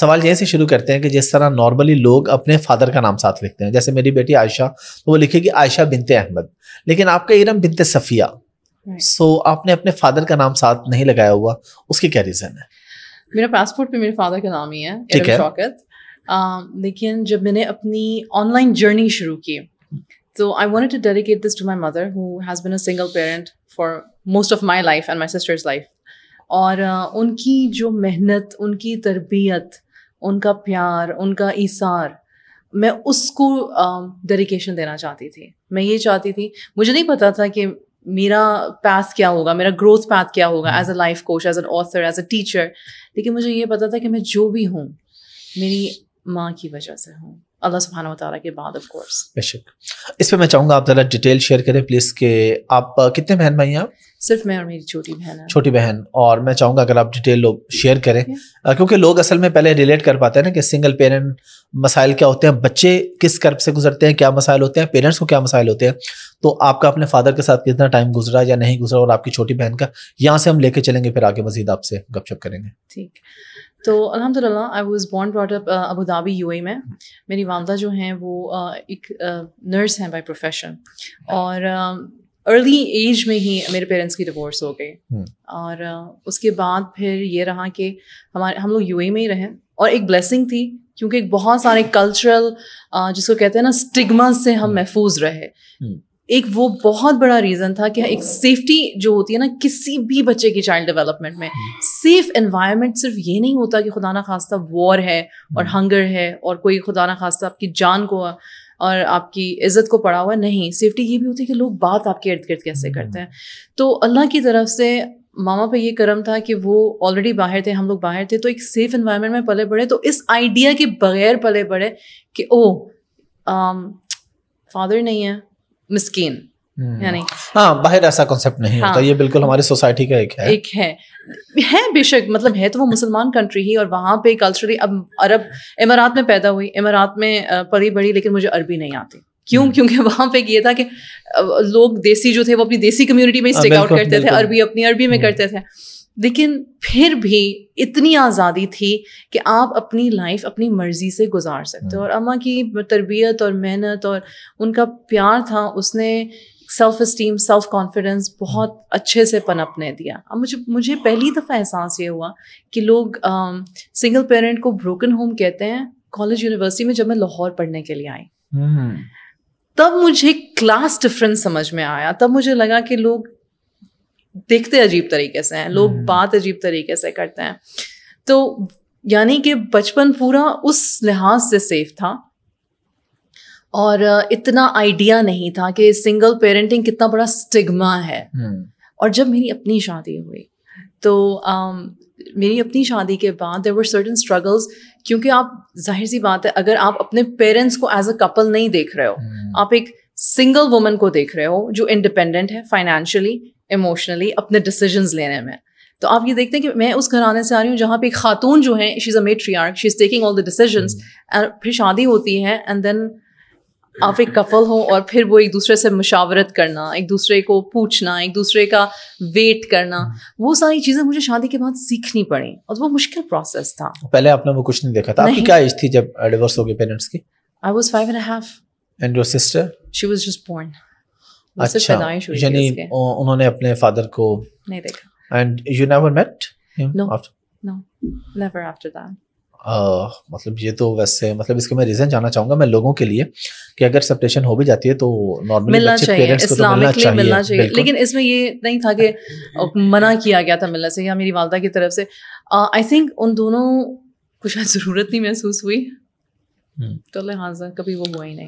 सवाल यहीं से शुरू करते हैं कि जिस तरह नॉर्मली लोग अपने फादर का नाम साथ लिखते हैं जैसे मेरी बेटी आयशा तो वो लिखेगी आयशा बिनते अहमद लेकिन आपका इरम बिनते सफ़िया सो so, आपने अपने फादर का नाम साथ नहीं लगाया हुआ उसकी क्या रीज़न है मेरा पासपोर्ट पे मेरे फादर का नाम ही है ठीक है शौकत um, लेकिन जब मैंने अपनी ऑनलाइन जर्नी शुरू की तो I want to dedicate this to my mother who has been a single parent for most of my life and my sister's life और uh, उनकी जो मेहनत उनकी तरबियत उनका प्यार उनका इसार मैं उसको डेडिकेशन देना चाहती थी मैं ये चाहती थी मुझे नहीं पता था कि मेरा पैथ क्या होगा मेरा ग्रोथ पैथ क्या होगा as a life coach as an author as a teacher लेकिन मुझे ये पता था कि मैं जो भी हूँ मेरी माँ की वजह से हूँ अल्लाह सुबहाना वाली के बाद ऑफ कोर्स बेशक इस पे मैं चाहूँगा आप ज़रा डिटेल शेयर करें प्लीज़ के आप कितने बहन भाई हैं आप सिर्फ मैं और मेरी छोटी बहन है छोटी बहन और मैं चाहूँगा अगर आप डिटेल लोग शेयर करें क्योंकि लोग असल में पहले रिलेट कर पाते हैं ना कि सिंगल पेरेंट मसाइल क्या होते हैं बच्चे किस कर्ब से गुजरते हैं क्या मसाइल होते हैं पेरेंट्स को क्या मसाइल होते हैं तो आपका अपने फादर के साथ कितना टाइम गुजरा या नहीं गुजरा और आपकी छोटी बहन का यहाँ से हम लेके चलेंगे फिर आगे मजीद आपसे गपशप करेंगे ठीक तो अलहमदिल्ला I was born up Abu Dhabi यू में मेरी वालदा जो हैं वो uh, एक नर्स uh, हैं बाई प्रोफेशन और अर्ली um, एज में ही मेरे पेरेंट्स की डिवोर्स हो गई hmm. और uh, उसके बाद फिर ये रहा कि हमारे हम लोग ए e में ही रहें और एक ब्लेसिंग थी क्योंकि बहुत सारे कल्चरल uh, जिसको कहते हैं ना स्टिग्मा से हम hmm. महफूज रहे hmm. एक वो बहुत बड़ा रीज़न था कि एक सेफ्टी जो होती है ना किसी भी बच्चे की चाइल्ड डेवलपमेंट में सेफ हम्म। एनवायरनमेंट सिर्फ ये नहीं होता कि खुदा ना खास्ता वॉर है और हंगर हम्म। है और कोई खुदा ना खास्ता आपकी जान को और आपकी इज़्ज़त को पड़ा हुआ नहीं सेफ्टी ये भी होती है कि लोग बात आपके इर्द गिर्द कैसे हम्म। करते हैं तो अल्लाह की तरफ से मामा पे ये करम था कि वो ऑलरेडी बाहर थे हम लोग बाहर थे तो एक सेफ इन्वायरमेंट में पले बढ़े तो इस आइडिया के बगैर पले बढ़े कि ओ फादर um, नहीं है मस्किन हम्म। यानी हाँ बाहर ऐसा कॉन्सेप्ट नहीं हाँ, होता ये बिल्कुल हमारी सोसाइटी का एक है एक है है बेशक मतलब है तो वो मुसलमान कंट्री ही और वहाँ पे कल्चरली अब अरब इमारात में पैदा हुई इमारात में पढ़ी बड़ी लेकिन मुझे अरबी नहीं आती क्यों हम्म। क्योंकि वहां पे ये था कि लोग देसी जो थे वो अपनी देसी कम्युनिटी में स्टेक आउट हाँ, करते थे तो। अरबी अपनी अरबी में हम्म। करते थे लेकिन फिर भी इतनी आज़ादी थी कि आप अपनी लाइफ अपनी मर्ज़ी से गुजार सकते हो हम्म। और अम्मा की तरबियत और मेहनत और उनका प्यार था उसने सेल्फ इस्टीम सेल्फ कॉन्फिडेंस बहुत अच्छे से पनपने दिया अब मुझे मुझे पहली दफ़ा एहसास ये हुआ कि लोग सिंगल पेरेंट को ब्रोकन होम कहते हैं कॉलेज यूनिवर्सिटी में जब मैं लाहौर पढ़ने के लिए आई तब मुझे क्लास डिफरेंस समझ में आया तब मुझे लगा कि लोग देखते अजीब तरीके से हैं लोग हम्म। बात अजीब तरीके से करते हैं तो यानी कि बचपन पूरा उस लिहाज से सेफ था और इतना आइडिया नहीं था कि सिंगल पेरेंटिंग कितना बड़ा स्टिग्मा है हम्म। और जब मेरी अपनी शादी हुई तो मेरी अपनी शादी के बाद देर वर सर्टन स्ट्रगल्स क्योंकि आप जाहिर सी बात है अगर आप अपने पेरेंट्स को एज अ कपल नहीं देख रहे हो hmm. आप एक सिंगल वुमन को देख रहे हो जो इंडिपेंडेंट है फाइनेंशियली इमोशनली अपने डिसीजंस लेने में तो आप ये देखते हैं कि मैं उस घराने से आ रही हूँ जहाँ पे एक खातून जो है she is a matriarch she is taking all the decisions फिर शादी होती है एंड देन आप एक कपल हो और फिर वो एक दूसरे से मुशावरत करना एक दूसरे को पूछना एक दूसरे का वेट करना वो सारी चीज़ें मुझे शादी के बाद सीखनी पड़ी और वो मुश्किल प्रोसेस था पहले आपने वो कुछ नहीं देखा था आपकी क्या एज थी जब डिवोर्स uh, हो गए पेरेंट्स की I was 5 and half and your sister she was just born अच्छा यानी उन्होंने अपने फादर को नहीं देखा and you never met him after no never after that मतलब ये तो वैसे मतलब इसके मैं रीज़न जानना चाहूँगा मैं लोगों के लिए कि अगर सेपरेशन हो भी जाती है तो नॉर्मली तो मिलना चाहिए इस्लामिकली तो मिलना चाहिए लेकिन इसमें ये नहीं था कि मना किया गया था मिलने से या मेरी वालदा की तरफ से आई uh, थिंक उन दोनों को शायद ज़रूरत नहीं महसूस हुई हम्म। तो लिहाजा कभी वो हुआ ही नहीं